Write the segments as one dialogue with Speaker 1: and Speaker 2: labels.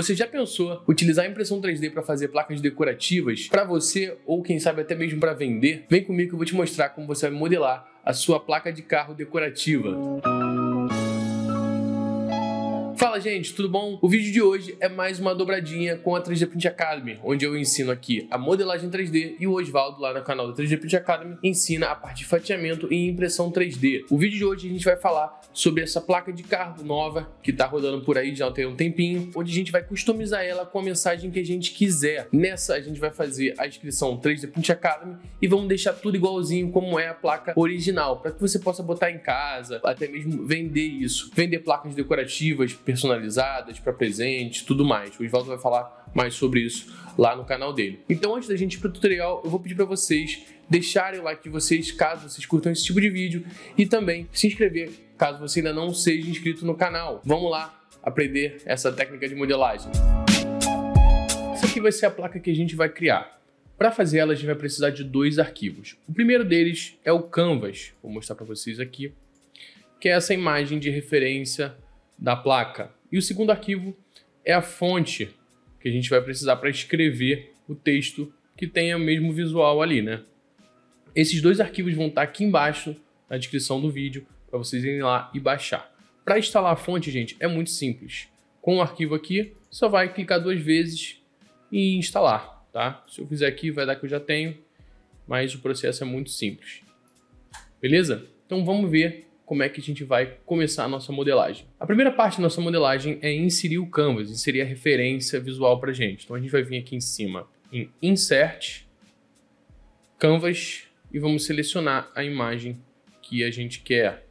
Speaker 1: Você já pensou utilizar a impressão 3D para fazer placas decorativas para você ou quem sabe até mesmo para vender? Vem comigo que eu vou te mostrar como você vai modelar a sua placa de carro decorativa. Música Fala, gente, tudo bom? O vídeo de hoje é mais uma dobradinha com a 3D Print Academy, onde eu ensino aqui a modelagem 3D e o Oswaldo, lá no canal da 3D Print Academy, ensina a parte de fatiamento e impressão 3D. O vídeo de hoje a gente vai falar sobre essa placa de carro nova que tá rodando por aí já tem um tempinho, onde a gente vai customizar ela com a mensagem que a gente quiser. Nessa a gente vai fazer a inscrição 3D Print Academy e vamos deixar tudo igualzinho como é a placa original, para que você possa botar em casa, até mesmo vender isso, vender placas decorativas, personalizadas personalizadas para presente, tudo mais. O Oswaldo vai falar mais sobre isso lá no canal dele. Então, antes da gente ir para o tutorial, eu vou pedir para vocês deixarem o like de vocês caso vocês curtam esse tipo de vídeo e também se inscrever caso você ainda não seja inscrito no canal. Vamos lá aprender essa técnica de modelagem. Essa aqui vai ser a placa que a gente vai criar. Para fazer ela, a gente vai precisar de dois arquivos. O primeiro deles é o Canvas, vou mostrar para vocês aqui, que é essa imagem de referência da placa. E o segundo arquivo é a fonte que a gente vai precisar para escrever o texto que tenha o mesmo visual ali, né? Esses dois arquivos vão estar tá aqui embaixo na descrição do vídeo para vocês irem lá e baixar. Para instalar a fonte, gente, é muito simples. Com o arquivo aqui, só vai clicar duas vezes e instalar, tá? Se eu fizer aqui, vai dar que eu já tenho, mas o processo é muito simples. Beleza? Então vamos ver como é que a gente vai começar a nossa modelagem. A primeira parte da nossa modelagem é inserir o canvas, inserir a referência visual para gente. Então a gente vai vir aqui em cima em Insert, Canvas e vamos selecionar a imagem que a gente quer.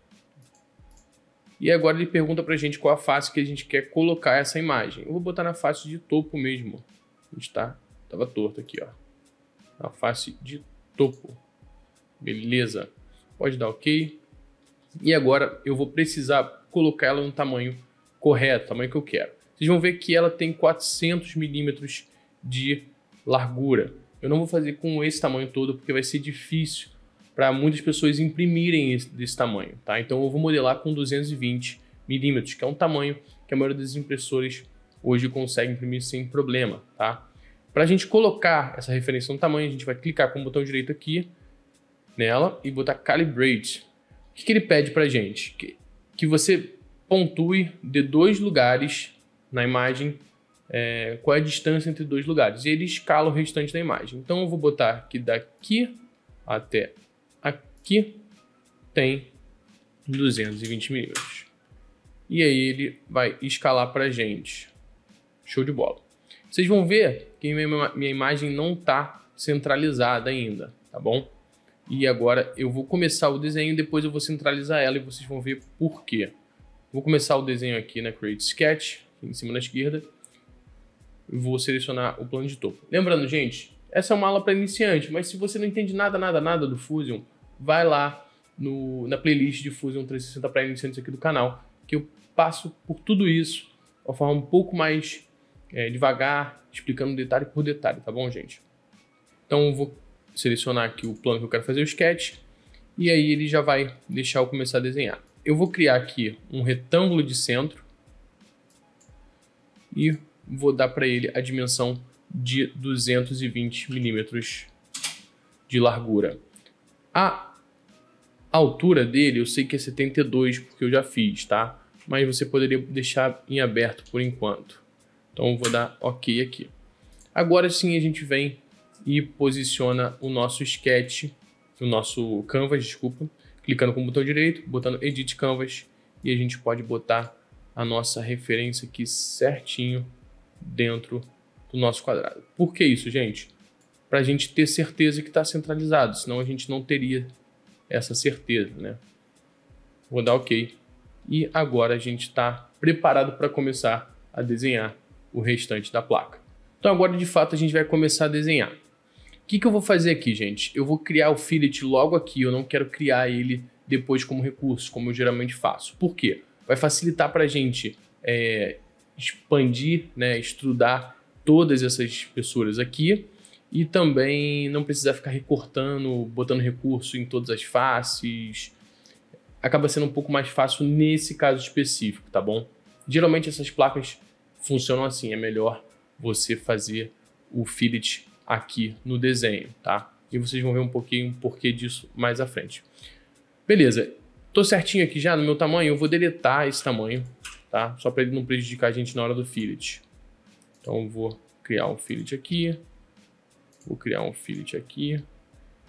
Speaker 1: E agora ele pergunta para a gente qual a face que a gente quer colocar essa imagem. Eu vou botar na face de topo mesmo. A gente tá, tava torto aqui, ó. Na face de topo. Beleza. Pode dar OK. E agora eu vou precisar colocar ela no tamanho correto, tamanho que eu quero. Vocês vão ver que ela tem 400 milímetros de largura. Eu não vou fazer com esse tamanho todo porque vai ser difícil para muitas pessoas imprimirem esse, desse tamanho, tá? Então eu vou modelar com 220 milímetros, que é um tamanho que a maioria das impressoras hoje consegue imprimir sem problema, tá? Para a gente colocar essa referência no tamanho, a gente vai clicar com o botão direito aqui nela e botar Calibrate. O que, que ele pede para gente? Que, que você pontue de dois lugares na imagem é, qual é a distância entre dois lugares. E ele escala o restante da imagem. Então eu vou botar que daqui até aqui tem 220 milímetros. E aí ele vai escalar para gente. Show de bola. Vocês vão ver que minha, minha imagem não está centralizada ainda, tá bom? E agora eu vou começar o desenho, depois eu vou centralizar ela e vocês vão ver por quê. Vou começar o desenho aqui na Create Sketch, em cima na esquerda. Vou selecionar o plano de topo. Lembrando, gente, essa é uma aula para iniciante, mas se você não entende nada, nada, nada do Fusion, vai lá no, na playlist de Fusion 360 para iniciantes aqui do canal, que eu passo por tudo isso de uma forma um pouco mais é, devagar, explicando detalhe por detalhe, tá bom, gente? Então, eu vou selecionar aqui o plano que eu quero fazer o sketch e aí ele já vai deixar eu começar a desenhar. Eu vou criar aqui um retângulo de centro e vou dar para ele a dimensão de 220 milímetros de largura. A altura dele eu sei que é 72 porque eu já fiz, tá? Mas você poderia deixar em aberto por enquanto. Então eu vou dar OK aqui. Agora sim a gente vem e posiciona o nosso sketch, o nosso canvas, desculpa, clicando com o botão direito, botando edit canvas e a gente pode botar a nossa referência aqui certinho dentro do nosso quadrado. Por que isso, gente? Para a gente ter certeza que está centralizado, senão a gente não teria essa certeza, né? Vou dar OK. E agora a gente está preparado para começar a desenhar o restante da placa. Então agora de fato a gente vai começar a desenhar que, que eu vou fazer aqui, gente? Eu vou criar o fillet logo aqui, eu não quero criar ele depois como recurso, como eu geralmente faço. Por quê? Vai facilitar para a gente é, expandir, né, estudar todas essas espessuras aqui e também não precisar ficar recortando, botando recurso em todas as faces. Acaba sendo um pouco mais fácil nesse caso específico, tá bom? Geralmente essas placas funcionam assim, é melhor você fazer o fillet aqui no desenho, tá? E vocês vão ver um pouquinho o porquê disso mais à frente. Beleza, tô certinho aqui já no meu tamanho, eu vou deletar esse tamanho, tá? Só para ele não prejudicar a gente na hora do fillet. Então vou criar um fillet aqui, vou criar um fillet aqui,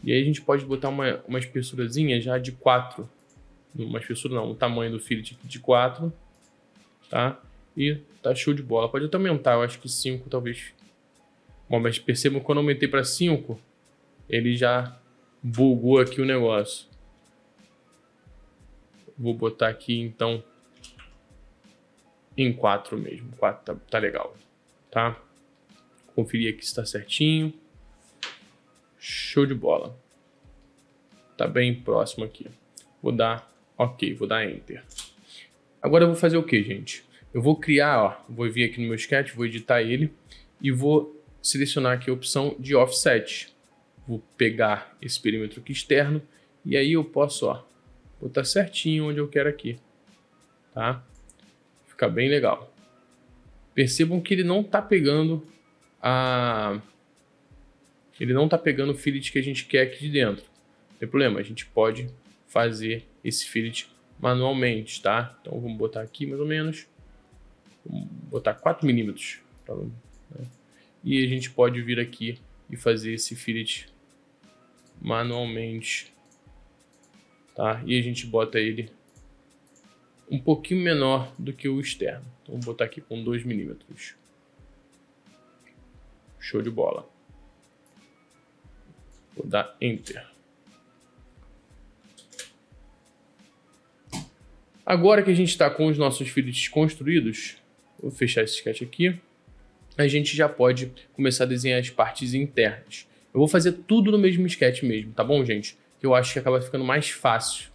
Speaker 1: e aí a gente pode botar uma, uma espessurazinha já de 4, uma espessura não, o tamanho do fillet aqui de 4, tá? E tá show de bola, pode até aumentar, eu acho que 5 talvez Bom, mas percebam que quando eu aumentei para 5, ele já bugou aqui o negócio. Vou botar aqui então em 4 mesmo. 4 tá, tá legal, tá? Conferir aqui se está certinho. Show de bola. Tá bem próximo aqui. Vou dar OK, vou dar Enter. Agora eu vou fazer o que, gente? Eu vou criar, ó, vou vir aqui no meu sketch, vou editar ele e vou selecionar aqui a opção de offset. Vou pegar esse perímetro aqui externo e aí eu posso ó, botar certinho onde eu quero aqui. Tá? Fica bem legal. Percebam que ele não está pegando a... Ele não está pegando o fillet que a gente quer aqui de dentro. Não tem problema, a gente pode fazer esse fillet manualmente, tá? Então vamos botar aqui mais ou menos. Vamos botar 4 milímetros. Né? e a gente pode vir aqui e fazer esse fillet manualmente, tá? E a gente bota ele um pouquinho menor do que o externo. Então, vou botar aqui com 2 milímetros. Show de bola. Vou dar Enter. Agora que a gente está com os nossos fillets construídos, vou fechar esse sketch aqui a gente já pode começar a desenhar as partes internas. Eu vou fazer tudo no mesmo sketch mesmo, tá bom, gente? Eu acho que acaba ficando mais fácil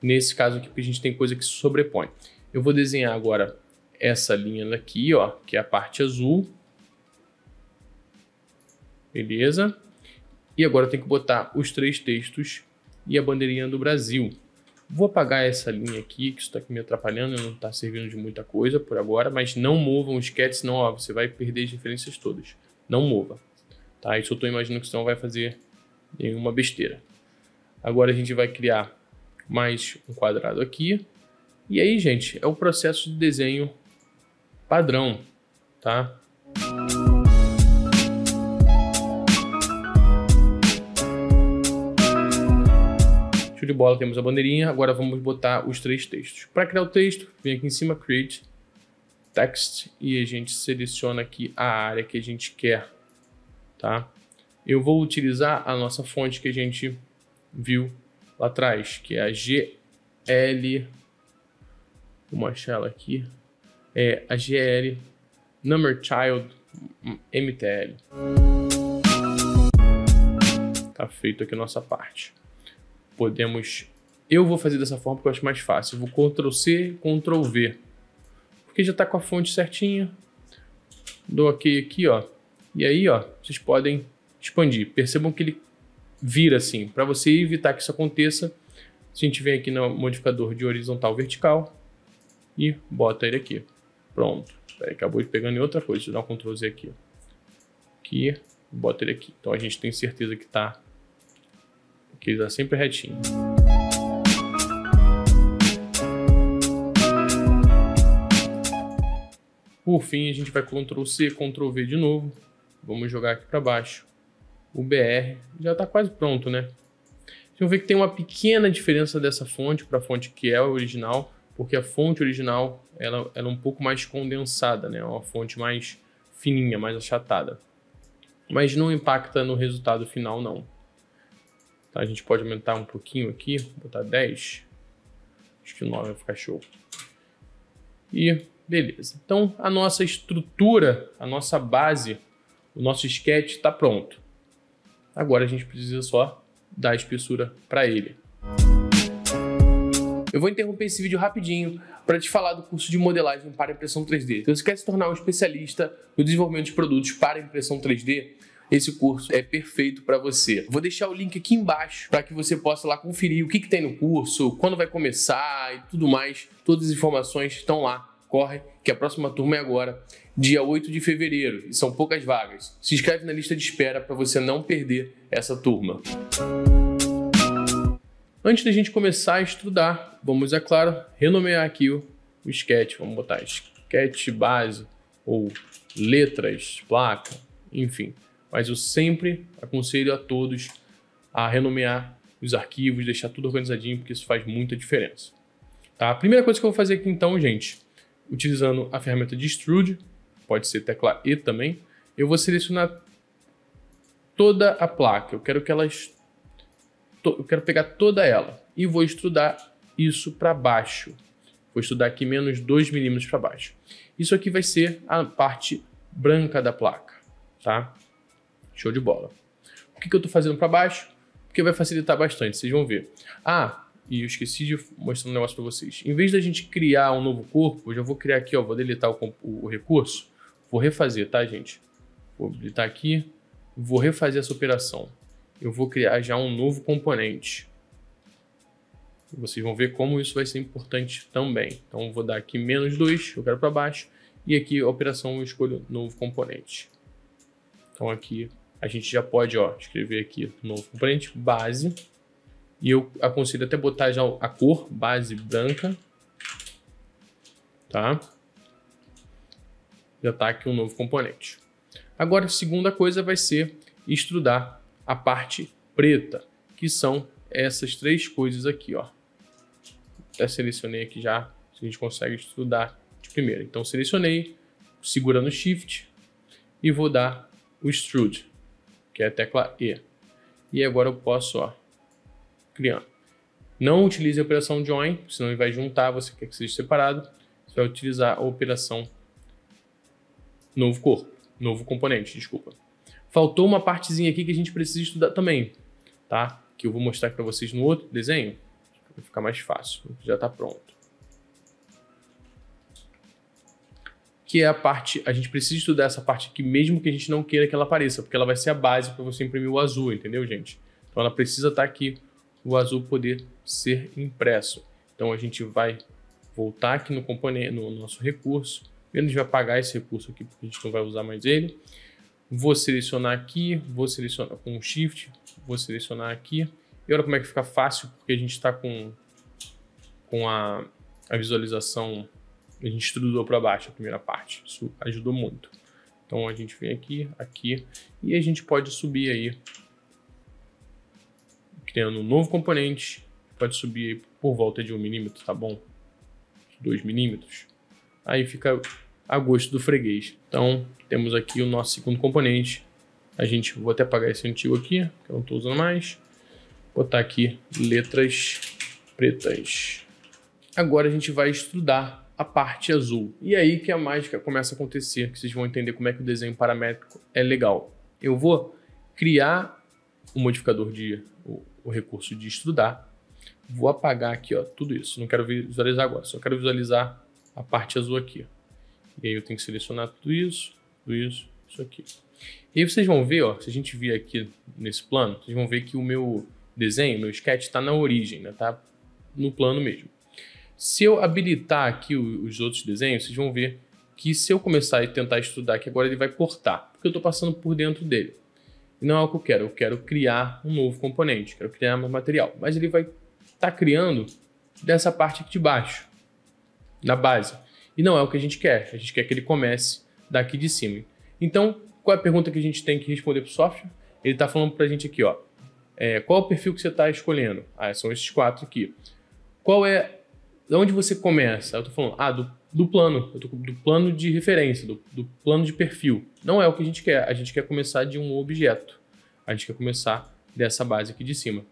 Speaker 1: nesse caso aqui, porque a gente tem coisa que se sobrepõe. Eu vou desenhar agora essa linha daqui, ó, que é a parte azul. Beleza? E agora tem que botar os três textos e a bandeirinha do Brasil vou apagar essa linha aqui, que isso está me atrapalhando, não está servindo de muita coisa por agora, mas não movam os cats, senão ó, você vai perder as referências todas. Não mova. Tá? Isso eu estou imaginando que você não vai fazer nenhuma besteira. Agora a gente vai criar mais um quadrado aqui. E aí, gente, é o processo de desenho padrão, tá? de bola, temos a bandeirinha, agora vamos botar os três textos. Para criar o texto, vem aqui em cima, Create Text, e a gente seleciona aqui a área que a gente quer, tá? Eu vou utilizar a nossa fonte que a gente viu lá atrás, que é a GL, vou mostrar ela aqui, é a GL Number Child MTL. Tá feito aqui a nossa parte podemos. Eu vou fazer dessa forma porque eu acho mais fácil. Eu vou Ctrl C, Ctrl V. Porque já está com a fonte certinha. Dou OK aqui, ó. E aí, ó, vocês podem expandir. Percebam que ele vira assim. Para você evitar que isso aconteça, a gente vem aqui no modificador de horizontal vertical e bota ele aqui. Pronto. Peraí, acabou de pegando em outra coisa. Deixa eu dar um Ctrl Z aqui. Aqui, bota ele aqui. Então a gente tem certeza que está que ele está sempre retinho. Por fim, a gente vai Ctrl C, Ctrl V de novo. Vamos jogar aqui para baixo. O BR já está quase pronto, né? Vocês vão então, ver que tem uma pequena diferença dessa fonte para a fonte que é a original, porque a fonte original ela, ela é um pouco mais condensada, né? É uma fonte mais fininha, mais achatada. Mas não impacta no resultado final, não. Tá? A gente pode aumentar um pouquinho aqui, botar 10. Acho que 9 vai ficar show. E beleza. Então a nossa estrutura, a nossa base, o nosso sketch está pronto. Agora a gente precisa só dar espessura para ele. Eu vou interromper esse vídeo rapidinho para te falar do curso de modelagem para impressão 3D. Então, se você quer se tornar um especialista no desenvolvimento de produtos para impressão 3D, esse curso é perfeito para você. Vou deixar o link aqui embaixo para que você possa lá conferir o que, que tem no curso, quando vai começar e tudo mais. Todas as informações estão lá. Corre, que a próxima turma é agora, dia 8 de fevereiro, e são poucas vagas. Se inscreve na lista de espera para você não perder essa turma. Antes da gente começar a estudar, vamos, é claro, renomear aqui o, o sketch. Vamos botar sketch base ou letras, placa, enfim. Mas eu sempre aconselho a todos a renomear os arquivos, deixar tudo organizadinho, porque isso faz muita diferença. Tá? A primeira coisa que eu vou fazer aqui então, gente, utilizando a ferramenta de extrude, pode ser tecla E também, eu vou selecionar toda a placa. Eu quero que ela eu quero pegar toda ela e vou extrudar isso para baixo. Vou estudar aqui menos 2 milímetros para baixo. Isso aqui vai ser a parte branca da placa, tá? Show de bola. O que, que eu estou fazendo para baixo? Porque vai facilitar bastante, vocês vão ver. Ah, e eu esqueci de mostrar um negócio para vocês. Em vez da gente criar um novo corpo, eu já vou criar aqui, ó, vou deletar o, o, recurso, vou refazer, tá, gente? Vou deletar aqui, vou refazer essa operação. Eu vou criar já um novo componente. Vocês vão ver como isso vai ser importante também. Então, vou dar aqui menos 2, eu quero para baixo, e aqui a operação eu escolho novo componente. Então, aqui a gente já pode ó, escrever aqui no componente base. E eu aconselho até botar já a cor base branca. Tá? Já está aqui um novo componente. Agora, a segunda coisa vai ser estudar a parte preta, que são essas três coisas aqui, ó. Até selecionei aqui já, se a gente consegue estudar de primeira. Então, selecionei, segurando Shift, e vou dar o Extrude que é a tecla E. E agora eu posso, ó, criando. Não utilize a operação join, senão ele vai juntar, você quer que seja separado. Você vai utilizar a operação novo corpo, novo componente, desculpa. Faltou uma partezinha aqui que a gente precisa estudar também, tá? Que eu vou mostrar para vocês no outro desenho, vai ficar mais fácil, já está pronto. que é a parte. A gente precisa estudar essa parte aqui, mesmo que a gente não queira que ela apareça, porque ela vai ser a base para você imprimir o azul, entendeu, gente? Então ela precisa estar tá aqui, o azul poder ser impresso. Então a gente vai voltar aqui no componente, no nosso recurso. menos a gente vai apagar esse recurso aqui, porque a gente não vai usar mais ele. Vou selecionar aqui, vou selecionar com o Shift, vou selecionar aqui. E olha como é que fica fácil, porque a gente está com, com a, a visualização a gente estudou para baixo a primeira parte, isso ajudou muito. Então a gente vem aqui, aqui, e a gente pode subir aí, criando um novo componente, pode subir por volta de um milímetro, tá bom? 2 milímetros. Aí fica a gosto do freguês. Então temos aqui o nosso segundo componente. A gente, vou até apagar esse antigo aqui, que eu não estou usando mais. Botar aqui letras pretas. Agora a gente vai estudar a parte azul. E aí que a mágica começa a acontecer, que vocês vão entender como é que o desenho paramétrico é legal. Eu vou criar o modificador de o, o, recurso de estudar. Vou apagar aqui, ó, tudo isso. Não quero visualizar agora, só quero visualizar a parte azul aqui. E aí eu tenho que selecionar tudo isso, tudo isso, isso aqui. E aí vocês vão ver, ó, se a gente vir aqui nesse plano, vocês vão ver que o meu desenho, meu sketch está na origem, né? Tá no plano mesmo. Se eu habilitar aqui os outros desenhos, vocês vão ver que se eu começar a tentar estudar aqui agora, ele vai cortar, porque eu estou passando por dentro dele. E não é o que eu quero, eu quero criar um novo componente, quero criar um material. Mas ele vai estar tá criando dessa parte aqui de baixo, na base. E não é o que a gente quer, a gente quer que ele comece daqui de cima. Então, qual é a pergunta que a gente tem que responder para o software? Ele está falando para a gente aqui, ó, é, qual é o perfil que você está escolhendo? Ah, são esses quatro aqui. Qual é de onde você começa? Eu tô falando, ah, do, do plano, tô, do plano de referência, do, do plano de perfil. Não é o que a gente quer, a gente quer começar de um objeto. A gente quer começar dessa base aqui de cima.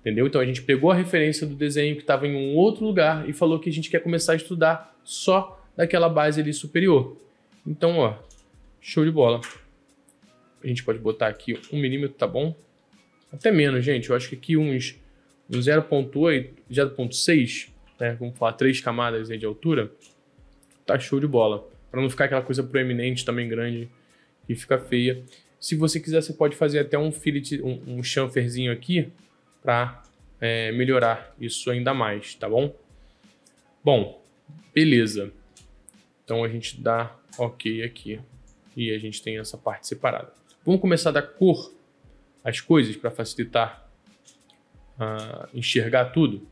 Speaker 1: Entendeu? Então a gente pegou a referência do desenho que estava em um outro lugar e falou que a gente quer começar a estudar só daquela base ali superior. Então, ó, show de bola. A gente pode botar aqui um milímetro, tá bom? Até menos, gente. Eu acho que aqui uns, uns 0.8, 0.6 né, vamos falar, três camadas de altura, tá show de bola. Para não ficar aquela coisa proeminente também grande que fica feia. Se você quiser, você pode fazer até um fillet, um, um chanferzinho aqui para é, melhorar isso ainda mais, tá bom? Bom, beleza. Então a gente dá ok aqui e a gente tem essa parte separada. Vamos começar da cor as coisas para facilitar uh, enxergar tudo.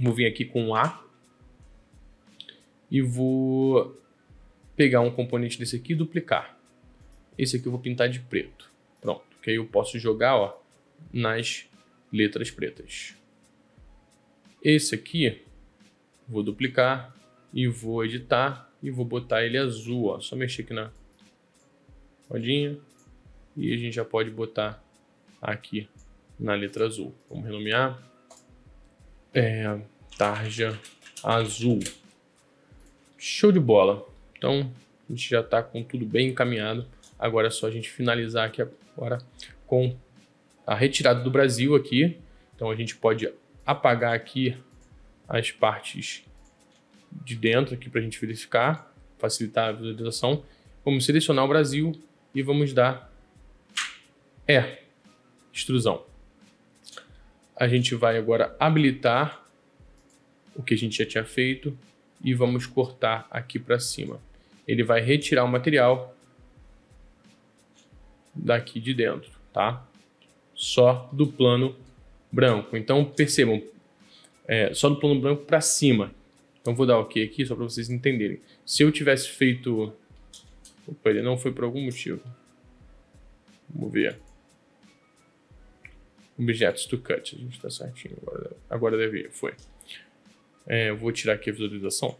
Speaker 1: Vou vir aqui com A e vou pegar um componente desse aqui e duplicar. Esse aqui eu vou pintar de preto. Pronto, que aí eu posso jogar ó, nas letras pretas. Esse aqui, vou duplicar e vou editar e vou botar ele azul. Ó. Só mexer aqui na rodinha e a gente já pode botar aqui na letra azul. Vamos renomear é, tarja azul. Show de bola. Então, a gente já está com tudo bem encaminhado. Agora é só a gente finalizar aqui agora com a retirada do Brasil aqui. Então, a gente pode apagar aqui as partes de dentro aqui para a gente verificar, facilitar a visualização. Vamos selecionar o Brasil e vamos dar é extrusão. A gente vai agora habilitar o que a gente já tinha feito e vamos cortar aqui para cima. Ele vai retirar o material daqui de dentro, tá? Só do plano branco. Então percebam, é, só do plano branco para cima. Então vou dar OK aqui só para vocês entenderem. Se eu tivesse feito... Opa, ele não foi por algum motivo. Vamos ver. Objetos to Cut. A gente tá certinho. Agora, agora deve ir. Foi. É, eu vou tirar aqui a visualização.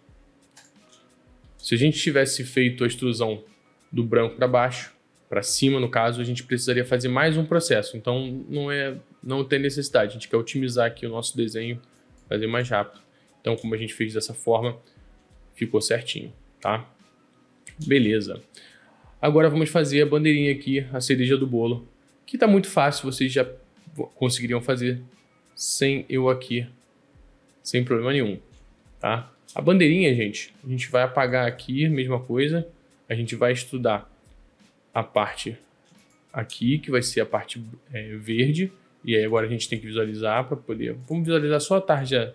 Speaker 1: Se a gente tivesse feito a extrusão do branco para baixo, para cima no caso, a gente precisaria fazer mais um processo. Então não é, não tem necessidade. A gente quer otimizar aqui o nosso desenho, fazer mais rápido. Então como a gente fez dessa forma, ficou certinho, tá? Beleza. Agora vamos fazer a bandeirinha aqui, a cereja do bolo, que está muito fácil. Vocês já conseguiriam fazer sem eu aqui, sem problema nenhum, tá? A bandeirinha, gente, a gente vai apagar aqui, mesma coisa, a gente vai estudar a parte aqui, que vai ser a parte é, verde, e aí agora a gente tem que visualizar para poder... Vamos visualizar só a tarja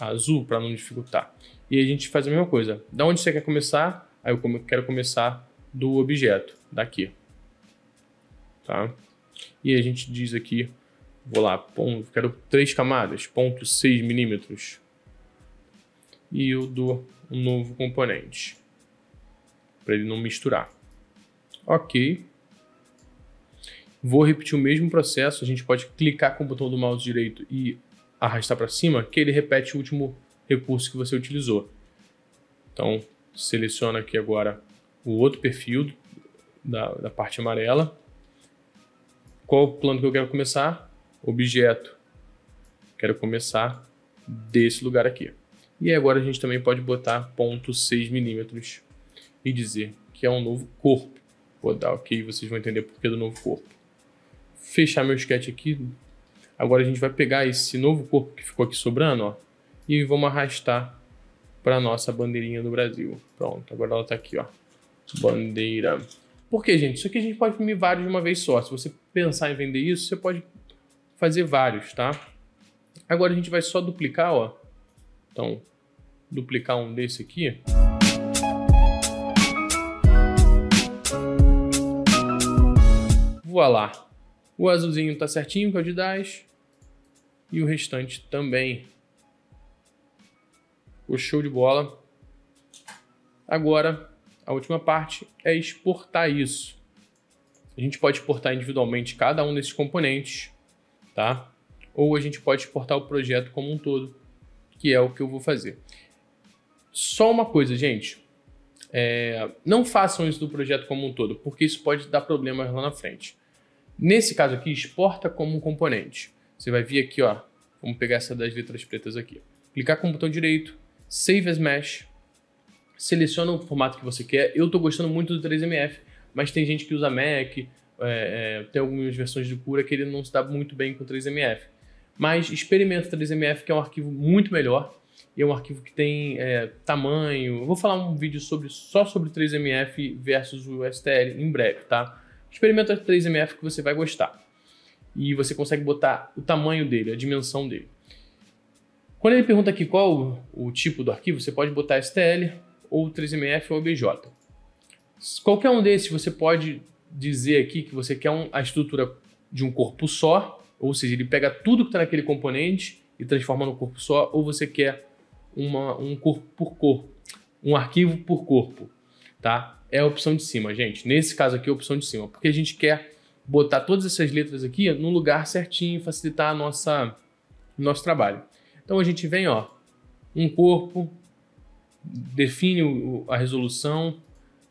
Speaker 1: azul para não dificultar. E a gente faz a mesma coisa. Da onde você quer começar? Aí eu quero começar do objeto, daqui. Tá? E a gente diz aqui, vou lá, ponto, quero três camadas, ponto milímetros. E eu dou um novo componente, para ele não misturar. Ok. Vou repetir o mesmo processo, a gente pode clicar com o botão do mouse direito e arrastar para cima, que ele repete o último recurso que você utilizou. Então, seleciona aqui agora o outro perfil da, da parte amarela, qual o plano que eu quero começar? Objeto. Quero começar desse lugar aqui. E agora a gente também pode botar 0.6 milímetros e dizer que é um novo corpo. Vou dar ok, vocês vão entender por que do novo corpo. Fechar meu sketch aqui. Agora a gente vai pegar esse novo corpo que ficou aqui sobrando, ó, e vamos arrastar para nossa bandeirinha do Brasil. Pronto, agora ela está aqui, ó. Bandeira porque, gente, isso aqui a gente pode imprimir vários de uma vez só. Se você pensar em vender isso, você pode fazer vários, tá? Agora a gente vai só duplicar, ó. Então, duplicar um desse aqui. Voilá. O azulzinho tá certinho, que é o de 10. E o restante também. O show de bola. Agora, a última parte é exportar isso. A gente pode exportar individualmente cada um desses componentes, tá? Ou a gente pode exportar o projeto como um todo, que é o que eu vou fazer. Só uma coisa, gente. É, não façam isso do projeto como um todo, porque isso pode dar problemas lá na frente. Nesse caso aqui, exporta como um componente. Você vai vir aqui, ó. Vamos pegar essa das letras pretas aqui. Clicar com o botão direito, Save as Mesh, seleciona o formato que você quer. Eu estou gostando muito do 3MF, mas tem gente que usa Mac, é, é, tem algumas versões de cura que ele não se dá muito bem com 3MF. Mas experimenta o 3MF, que é um arquivo muito melhor. E é um arquivo que tem é, tamanho. Eu vou falar um vídeo sobre só sobre 3MF versus o STL em breve, tá? Experimenta o 3MF que você vai gostar. E você consegue botar o tamanho dele, a dimensão dele. Quando ele pergunta aqui qual o, o tipo do arquivo, você pode botar STL, ou 3MF ou ABJ. Qualquer um desses você pode dizer aqui que você quer um, a estrutura de um corpo só, ou seja, ele pega tudo que está naquele componente e transforma no corpo só, ou você quer uma, um corpo por corpo, um arquivo por corpo, tá? É a opção de cima, gente. Nesse caso aqui é a opção de cima, porque a gente quer botar todas essas letras aqui no lugar certinho, facilitar a nossa nosso trabalho. Então a gente vem, ó, um corpo, define o, a resolução.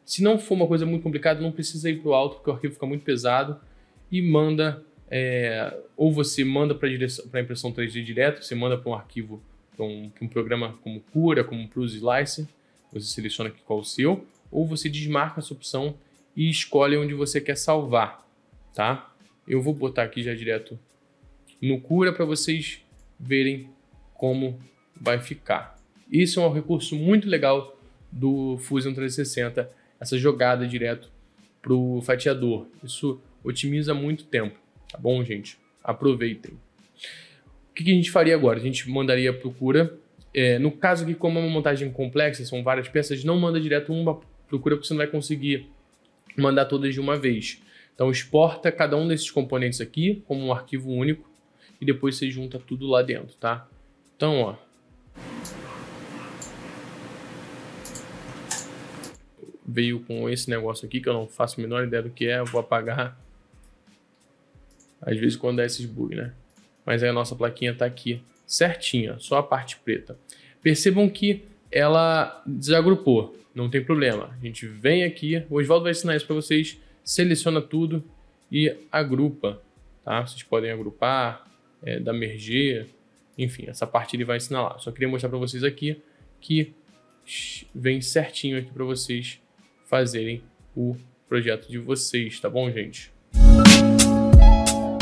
Speaker 1: Se não for uma coisa muito complicada, não precisa ir para o alto, porque o arquivo fica muito pesado. E manda, é, ou você manda para a impressão 3D direto, você manda para um arquivo, para um, um, programa como Cura, como Plus Slice, você seleciona aqui qual é o seu, ou você desmarca essa opção e escolhe onde você quer salvar, tá? Eu vou botar aqui já direto no Cura para vocês verem como vai ficar. Isso é um recurso muito legal do Fusion 360, essa jogada direto para o fatiador. Isso otimiza muito tempo, tá bom, gente? Aproveitem. O que, a gente faria agora? A gente mandaria a procura. É, no caso aqui, como é uma montagem complexa, são várias peças, não manda direto uma procura porque você não vai conseguir mandar todas de uma vez. Então exporta cada um desses componentes aqui como um arquivo único e depois você junta tudo lá dentro, tá? Então, ó, veio com esse negócio aqui, que eu não faço a menor ideia do que é, eu vou apagar. Às vezes quando dá é esses bugs, né? Mas aí a nossa plaquinha está aqui, certinha, só a parte preta. Percebam que ela desagrupou, não tem problema. A gente vem aqui, o Oswaldo vai ensinar isso para vocês, seleciona tudo e agrupa, tá? Vocês podem agrupar, é, da merger, enfim, essa parte ele vai ensinar lá. Só queria mostrar para vocês aqui que vem certinho aqui para vocês fazerem o projeto de vocês, tá bom, gente?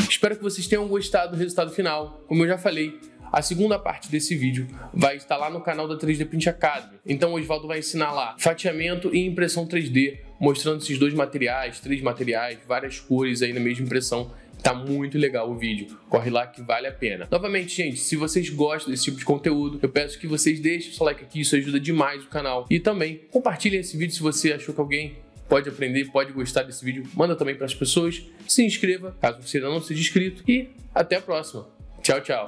Speaker 1: Espero que vocês tenham gostado do resultado final. Como eu já falei, a segunda parte desse vídeo vai estar lá no canal da 3D Print Academy. Então o Oswaldo vai ensinar lá fatiamento e impressão 3D, mostrando esses dois materiais, três materiais, várias cores aí na mesma impressão Tá muito legal o vídeo. Corre lá que vale a pena. Novamente, gente, se vocês gostam desse tipo de conteúdo, eu peço que vocês deixem o seu like aqui, isso ajuda demais o canal. E também compartilhem esse vídeo se você achou que alguém pode aprender, pode gostar desse vídeo. Manda também para as pessoas. Se inscreva, caso você ainda não seja inscrito e até a próxima. Tchau, tchau.